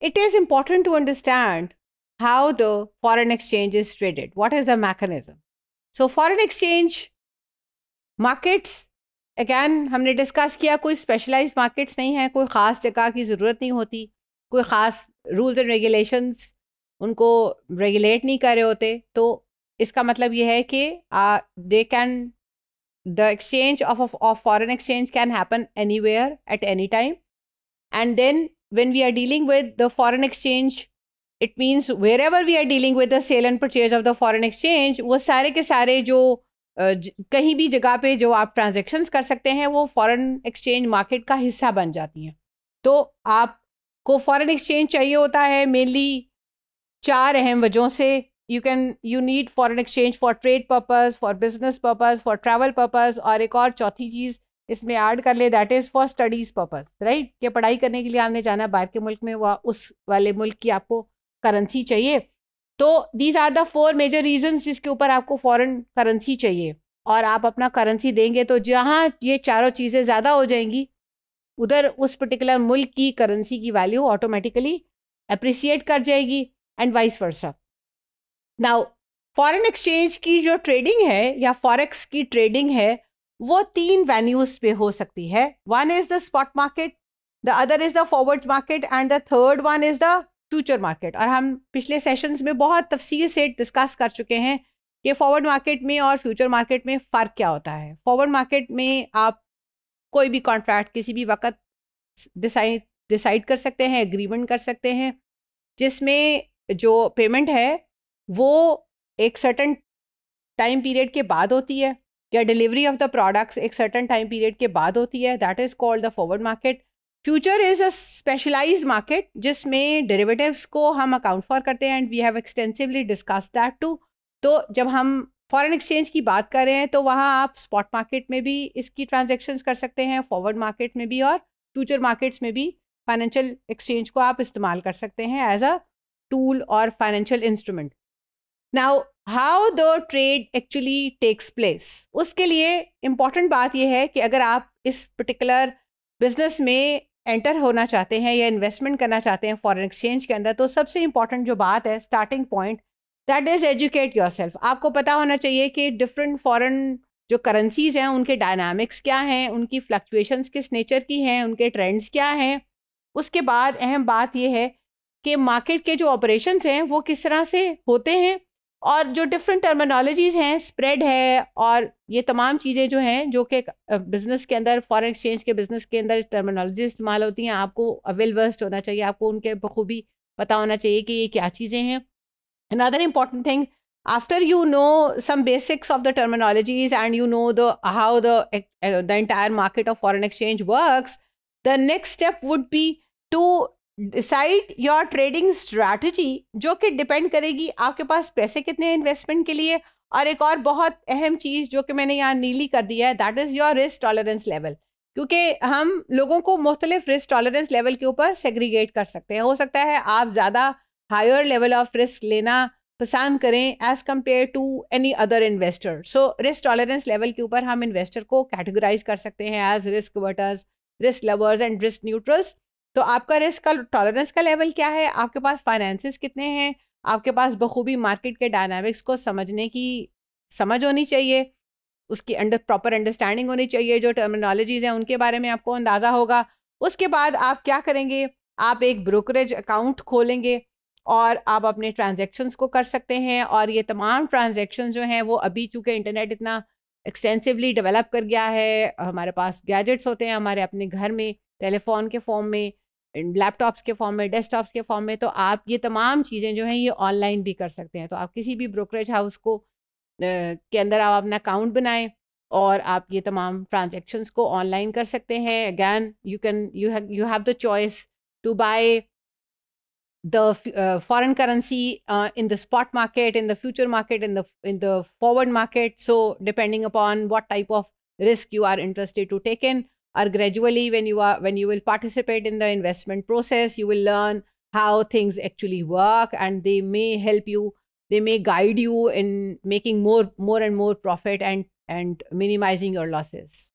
it is important to understand how the foreign exchange is traded. What is the mechanism? So, foreign exchange markets, again हमने discuss किया कोई specialise markets नहीं है कोई ख़ास जगह की ज़रूरत नहीं होती कोई ख़ास रूल्स एंड रेगुलेशंस उनको रेगुलेट नहीं कर रहे होते तो इसका मतलब ये है कि they can the exchange of of foreign exchange can happen anywhere at any time and then when we are dealing with the foreign exchange it means wherever we are dealing with the sale and purchase of the foreign exchange वो सारे के सारे जो कहीं भी जगह पे जो आप ट्रांजेक्शन्स कर सकते हैं वो फॉरेन एक्सचेंज मार्केट का हिस्सा बन जाती हैं तो आपको फॉरेन एक्सचेंज चाहिए होता है मेनली चार अहम वजहों से you can you need foreign exchange for trade purpose for business purpose for travel purpose और एक और चौथी चीज़ इसमें ऐड कर ले that is for studies purpose right कि पढ़ाई करने के लिए आपने जाना बाहर के मुल्क में वह उस वाले मुल्क की आपको करेंसी चाहिए तो these are the four major reason जिसके ऊपर आपको फॉरेन करेंसी चाहिए और आप अपना करेंसी देंगे तो जहाँ ये चारों चीज़ें ज़्यादा हो जाएंगी उधर उस पर्टिकुलर मुल्क की करेंसी की वैल्यू ऑटोमेटिकली अप्रिसिएट कर जाएगी and vice versa now foreign exchange की जो ट्रेडिंग है या फॉरेक्स की ट्रेडिंग है वो तीन वेन्यूज पे हो सकती है one is the spot market the other is the forwards market and the third one is the future market और हम पिछले सेशंस में बहुत तफसील से डिस्कस कर चुके हैं कि फॉरवर्ड मार्केट में और फ्यूचर मार्केट में फ़र्क क्या होता है फॉरवर्ड मार्केट में आप कोई भी कॉन्ट्रैक्ट किसी भी वक्त डिसाइड डिसाइड कर सकते हैं एग्रीमेंट कर सकते हैं जिसमें जो पेमेंट है वो एक सर्टन टाइम पीरियड के बाद होती है या डिलीवरी ऑफ द प्रोडक्ट्स एक सर्टन टाइम पीरियड के बाद होती है that is called the forward market future is a specialise market जिसमें डेरिवेटिव्स को हम अकाउंट फॉर करते हैं and we have extensively discuss that too तो जब हम फॉरेन एक्सचेंज की बात कर रहे हैं तो वहाँ आप स्पॉट मार्केट में भी इसकी ट्रांजेक्शन्स कर सकते हैं फॉरवर्ड मार्केट में भी और फ्यूचर मार्केट्स में भी फाइनेंशियल एक्सचेंज को आप इस्तेमाल कर सकते हैं एज अ टूल और financial instrument now how the trade actually takes place उसके लिए इम्पॉर्टेंट बात यह है कि अगर आप इस पर्टिकुलर बिजनेस में एंटर होना चाहते हैं या इन्वेस्टमेंट करना चाहते हैं फॉरेन एक्सचेंज के अंदर तो सबसे इम्पॉर्टेंट जो बात है starting point that is educate yourself आपको पता होना चाहिए कि डिफरेंट फॉरेन जो करेंसीज़ हैं उनके डायनामिक्स क्या हैं उनकी फ्लक्चुएशंस किस नेचर की हैं उनके ट्रेंड्स क्या हैं उसके बाद अहम बात यह है कि मार्केट के जो ऑपरेशंस हैं वो किस तरह से होते हैं और जो डिफरेंट टर्मिनोलॉजीज़ हैं स्प्रेड है और ये तमाम चीज़ें जो हैं जो कि बिज़नेस के अंदर फॉरेन एक्सचेंज के बिज़नेस के अंदर टर्मिनोलॉजी इस्तेमाल होती हैं आपको अवेल वर्स्ट होना चाहिए आपको उनके बखूबी पता होना चाहिए कि ये क्या चीज़ें हैं another important thing after you know some basics of the terminologies and you know the how the uh, the entire market of foreign exchange works the next step would decide your trading strategy जो कि depend करेगी आपके पास पैसे कितने investment के लिए और एक और बहुत अहम चीज़ जो कि मैंने यहाँ नीली कर दिया है that is your risk tolerance level क्योंकि हम लोगों को मुख्तलिफ रिस्क टॉलरेंस लेवल के ऊपर सेग्रीगेट कर सकते हैं हो सकता है आप ज़्यादा हायर लेवल ऑफ रिस्क लेना पसंद करें as compare to any other investor so risk tolerance level के ऊपर हम इन्वेस्टर को कैटेगराइज कर सकते हैं as risk averters risk lovers and risk neutrals तो आपका रिस्क का टॉलरेंस का लेवल क्या है आपके पास फाइनेंसिस कितने हैं आपके पास बखूबी मार्केट के डायनामिक्स को समझने की समझ होनी चाहिए उसकी अंडर प्रॉपर अंडरस्टैंडिंग होनी चाहिए जो टर्मिनोलॉजीज़ हैं उनके बारे में आपको अंदाज़ा होगा उसके बाद आप क्या करेंगे आप एक ब्रोकरेज अकाउंट खोलेंगे और आप अपने ट्रांजेक्शन्स को कर सकते हैं और ये तमाम ट्रांजेक्शन जो हैं वो अभी चूँकि इंटरनेट इतना एक्सटेंसिवली डेवलप कर गया है हमारे पास गैजेट्स होते हैं हमारे अपने घर में टेलीफोन के फॉर्म में लैपटॉप्स के फॉर्म में डेस्कटॉप्स के फॉर्म में तो आप ये तमाम चीज़ें जो हैं ये ऑनलाइन भी कर सकते हैं तो आप किसी भी ब्रोकरेज हाउस को के अंदर आप अपना अकाउंट बनाएं और आप ये तमाम ट्रांजेक्शन्स को ऑनलाइन कर सकते हैं again you can you have you have the choice to buy the foreign currency in the spot market in the future market in the in the forward market so depending upon what type of risk you are interested to take in or gradually when you are when you will participate in the investment process you will learn how things actually work and they may help you they may guide you in making more more and more profit and and minimizing your losses